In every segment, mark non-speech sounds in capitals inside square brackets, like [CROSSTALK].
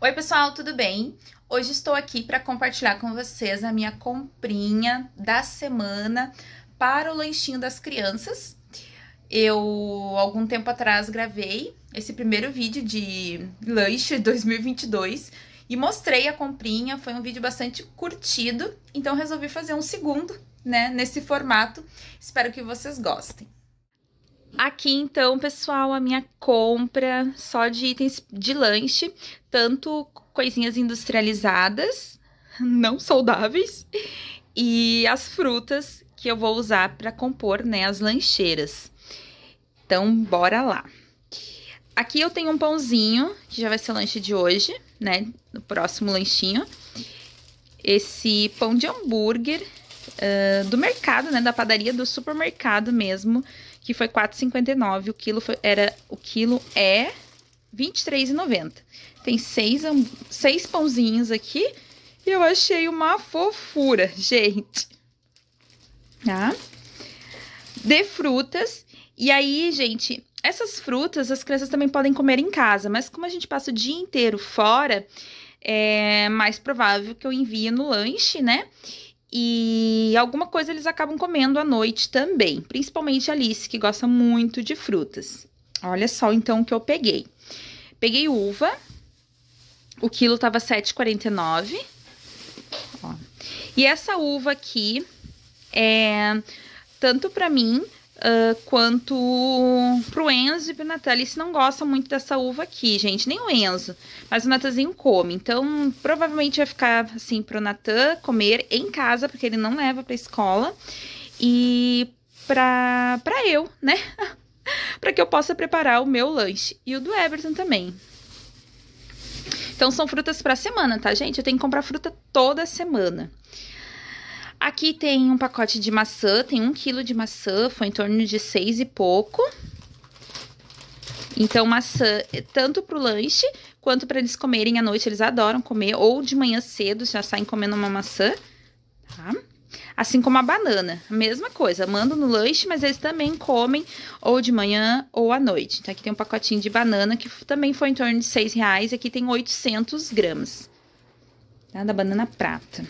Oi, pessoal, tudo bem? Hoje estou aqui para compartilhar com vocês a minha comprinha da semana para o lanchinho das crianças. Eu, algum tempo atrás, gravei esse primeiro vídeo de lanche 2022 e mostrei a comprinha. Foi um vídeo bastante curtido, então resolvi fazer um segundo, né, nesse formato. Espero que vocês gostem. Aqui então, pessoal, a minha compra só de itens de lanche tanto coisinhas industrializadas, não saudáveis, e as frutas que eu vou usar para compor né, as lancheiras. Então, bora lá. Aqui eu tenho um pãozinho, que já vai ser o lanche de hoje, né? No próximo lanchinho. Esse pão de hambúrguer uh, do mercado, né? Da padaria do supermercado mesmo, que foi R$4,59. O quilo foi, era o quilo é 23,90. Tem seis, seis pãozinhos aqui e eu achei uma fofura, [LAUGHS] gente. Tá? De frutas. E aí, gente, essas frutas as crianças também podem comer em casa, mas como a gente passa o dia inteiro fora, é mais provável que eu envie no lanche, né? E alguma coisa eles acabam comendo à noite também, principalmente a Alice, que gosta muito de frutas. Olha só então o que eu peguei. Peguei uva. O quilo tava 7,49. E essa uva aqui é tanto para mim uh, quanto pro Enzo e pro Natan. Eles não gostam muito dessa uva aqui, gente. Nem o Enzo, mas o Natanzinho come. Então, provavelmente vai ficar assim pro Natan comer em casa, porque ele não leva pra escola. E pra, pra eu, né? [LAUGHS] para que eu possa preparar o meu lanche e o do Everton também. Então são frutas para semana, tá, gente? Eu tenho que comprar fruta toda semana. Aqui tem um pacote de maçã, tem um quilo de maçã, foi em torno de seis e pouco. Então, maçã, eh, tanto para o lanche, quanto para eles comerem à noite, eles adoram comer, ou de manhã cedo, já saem comendo uma maçã, tá? Assim como a banana, mesma coisa, mando no lanche, mas eles também comem ou de manhã ou à noite. Então aqui tem um pacotinho de banana que também foi em torno de seis reais, aqui tem 800 gramas, tá? da banana prata.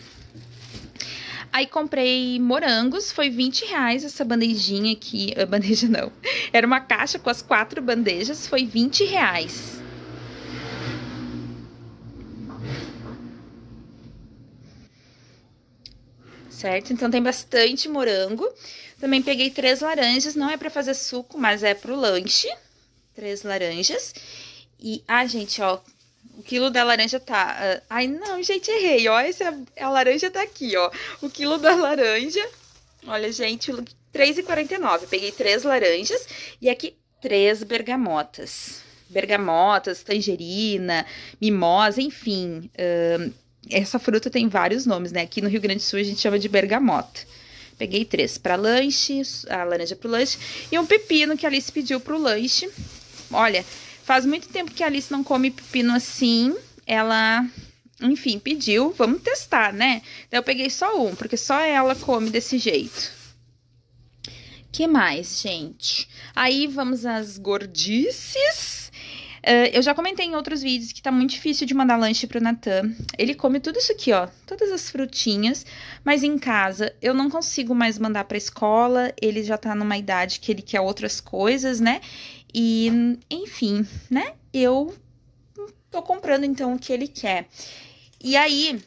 Aí comprei morangos, foi 20 reais essa bandejinha aqui, ah, bandeja não, [LAUGHS] era uma caixa com as quatro bandejas, foi 20 reais. certo? Então tem bastante morango. Também peguei três laranjas, não é para fazer suco, mas é pro lanche. Três laranjas. E, ah, gente, ó, o quilo da laranja tá... Uh, ai, não, gente, errei, ó, essa, é, é a laranja tá aqui, ó. O quilo da laranja, olha, gente, 3,49. Peguei três laranjas e aqui três bergamotas. Bergamotas, tangerina, mimosa, enfim... Uh, essa fruta tem vários nomes, né? Aqui no Rio Grande do Sul a gente chama de bergamota. Peguei três para lanche, a laranja para o lanche e um pepino que a Alice pediu para o lanche. Olha, faz muito tempo que a Alice não come pepino assim. Ela, enfim, pediu. Vamos testar, né? então eu peguei só um, porque só ela come desse jeito que mais, gente? Aí vamos às gordices. Uh, eu já comentei em outros vídeos que tá muito difícil de mandar lanche pro Natan. Ele come tudo isso aqui, ó, todas as frutinhas, mas em casa eu não consigo mais mandar pra escola, ele já tá numa idade que ele quer outras coisas, né? E, enfim, né? Eu tô comprando então o que ele quer. E aí,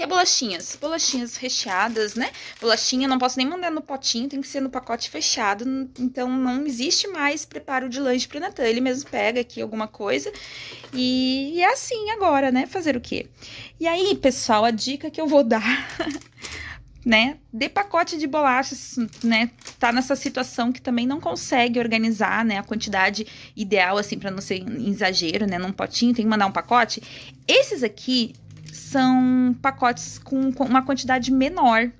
que é bolachinhas. Bolachinhas recheadas, né? Bolachinha não posso nem mandar no potinho, tem que ser no pacote fechado. Então, não existe mais preparo de lanche pro Natan. Ele mesmo pega aqui alguma coisa. E é assim agora, né? Fazer o quê? E aí, pessoal, a dica que eu vou dar... [LAUGHS] né? Dê pacote de bolachas, né? Tá nessa situação que também não consegue organizar, né? A quantidade ideal, assim, para não ser exagero, né? Num potinho, tem que mandar um pacote. Esses aqui, são pacotes com, com uma quantidade menor,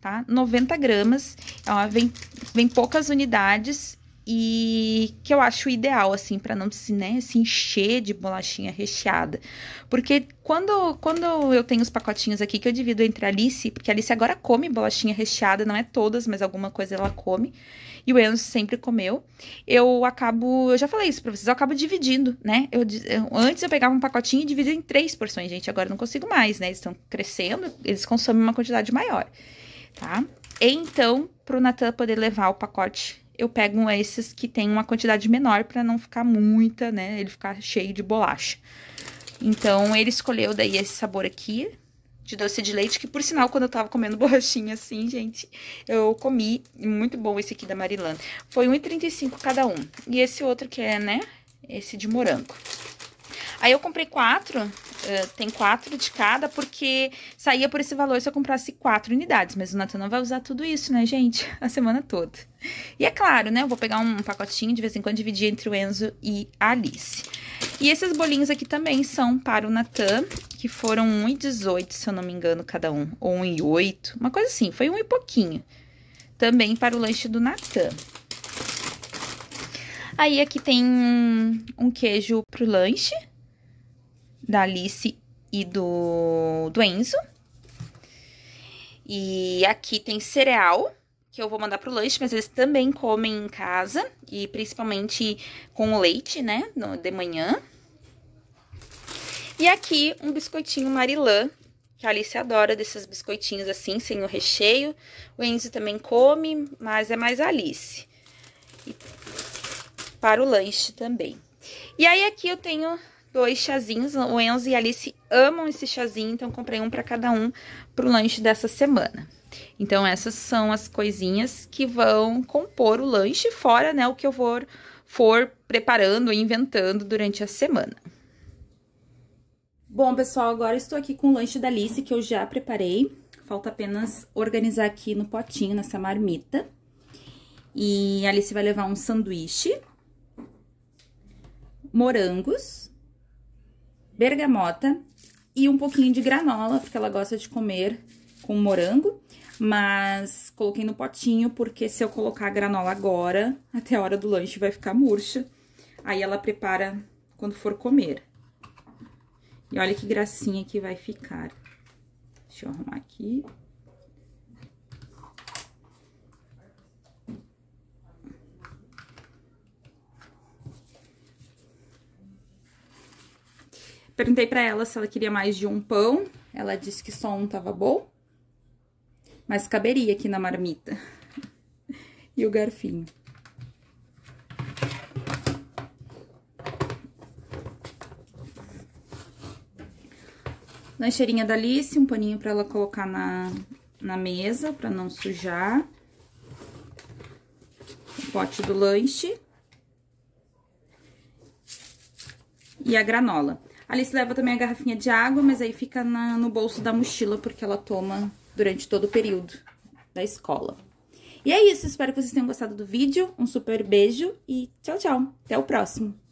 tá? 90 gramas, ó, vem, vem poucas unidades e que eu acho ideal assim para não se, né, se encher de bolachinha recheada. Porque quando quando eu tenho os pacotinhos aqui que eu divido entre a Alice, porque a Alice agora come bolachinha recheada, não é todas, mas alguma coisa ela come, e o Enzo sempre comeu. Eu acabo, eu já falei isso para vocês, eu acabo dividindo, né? Eu, eu, antes eu pegava um pacotinho e dividia em três porções, gente, agora eu não consigo mais, né? Eles estão crescendo, eles consomem uma quantidade maior, tá? Então, pro Natan poder levar o pacote eu pego esses que tem uma quantidade menor para não ficar muita, né? Ele ficar cheio de bolacha. Então, ele escolheu daí esse sabor aqui, de doce de leite, que por sinal, quando eu tava comendo [LAUGHS] borrachinha assim, gente, eu comi. Muito bom esse aqui da Marilã. Foi 1,35 cada um. E esse outro que é, né, esse de morango. Aí eu comprei quatro, uh, tem quatro de cada, porque saía por esse valor se eu comprasse quatro unidades. Mas o Natan não vai usar tudo isso, né, gente? [LAUGHS] A semana toda. E é claro, né, eu vou pegar um pacotinho, de vez em quando dividir entre o Enzo e a Alice. E esses bolinhos aqui também são para o Natan, que foram 1,18, se eu não me engano, cada um. Ou 1,8, uma coisa assim, foi um e pouquinho. Também para o lanche do Natan. Aí aqui tem um, um queijo pro lanche, da Alice e do, do Enzo. E aqui tem cereal, que eu vou mandar pro lanche, mas eles também comem em casa, e principalmente com leite, né, no, de manhã. E aqui um biscoitinho Marilã, que a Alice adora desses biscoitinhos assim, sem o recheio. O Enzo também come, mas é mais a Alice. E para o lanche também. E aí aqui eu tenho dois chazinhos. O Enzo e a Alice amam esse chazinho, então comprei um para cada um pro lanche dessa semana. Então essas são as coisinhas que vão compor o lanche, fora, né, o que eu for, for preparando e inventando durante a semana. Bom, pessoal, agora estou aqui com o lanche da Alice que eu já preparei. Falta apenas organizar aqui no potinho, nessa marmita. E a Alice vai levar um sanduíche, morangos, bergamota e um pouquinho de granola, porque ela gosta de comer com morango. Mas coloquei no potinho, porque se eu colocar a granola agora, até a hora do lanche vai ficar murcha. Aí ela prepara quando for comer. E olha que gracinha que vai ficar. Deixa eu arrumar aqui. Perguntei para ela se ela queria mais de um pão. Ela disse que só um tava bom. Mas caberia aqui na marmita. [LAUGHS] e o garfinho. Lancheirinha da Alice, um paninho para ela colocar na, na mesa, para não sujar. O pote do lanche. E a granola. Alice leva também a garrafinha de água, mas aí fica na, no bolso da mochila, porque ela toma durante todo o período da escola. E é isso, espero que vocês tenham gostado do vídeo, um super beijo e tchau, tchau. Até o próximo.